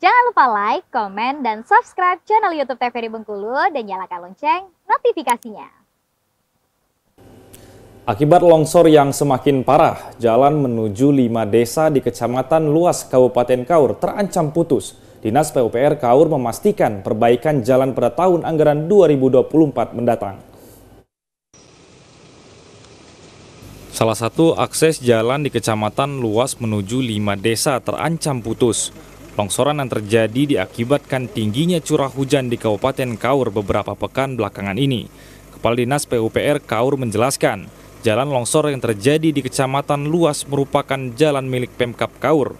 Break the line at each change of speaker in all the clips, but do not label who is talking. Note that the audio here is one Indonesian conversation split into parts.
Jangan lupa like, komen, dan subscribe channel YouTube TVRI Bengkulu dan nyalakan lonceng notifikasinya. Akibat longsor yang semakin parah, jalan menuju lima desa di Kecamatan Luas Kabupaten Kaur terancam putus. Dinas PUPR Kaur memastikan perbaikan jalan pada tahun anggaran 2024 mendatang. Salah satu akses jalan di Kecamatan Luas menuju lima desa terancam putus. Longsoran yang terjadi diakibatkan tingginya curah hujan di Kabupaten Kaur beberapa pekan belakangan ini. Kepala Dinas PUPR Kaur menjelaskan, jalan longsor yang terjadi di Kecamatan Luas merupakan jalan milik Pemkap Kaur.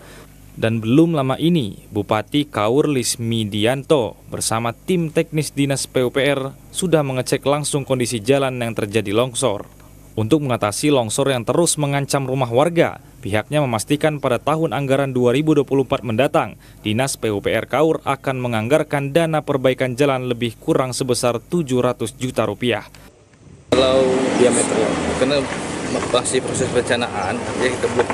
Dan belum lama ini, Bupati Kaur Lismi Dianto bersama tim teknis Dinas PUPR sudah mengecek langsung kondisi jalan yang terjadi longsor. Untuk mengatasi longsor yang terus mengancam rumah warga, pihaknya memastikan pada tahun anggaran 2024 mendatang, Dinas PUPR Kaur akan menganggarkan dana perbaikan jalan lebih kurang sebesar 700 juta rupiah.
Kalau diameternya, karena masih proses perencanaan, ya kita belum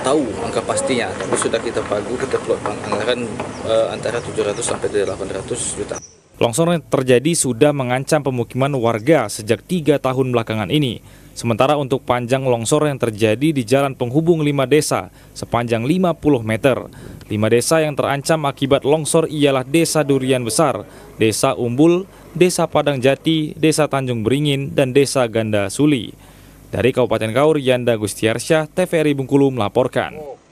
tahu angka pastinya, tapi sudah kita pagu, kita keluarkan anggaran eh, antara 700 sampai 800 juta.
Longsor yang terjadi sudah mengancam pemukiman warga sejak tiga tahun belakangan ini. Sementara untuk panjang longsor yang terjadi di jalan penghubung lima desa sepanjang 50 meter. Lima desa yang terancam akibat longsor ialah Desa Durian Besar, Desa Umbul, Desa Padang Jati, Desa Tanjung Beringin, dan Desa Ganda Suli. Dari Kabupaten Kaur, Yanda Gustiarsyah, TVRI Bungkulu melaporkan.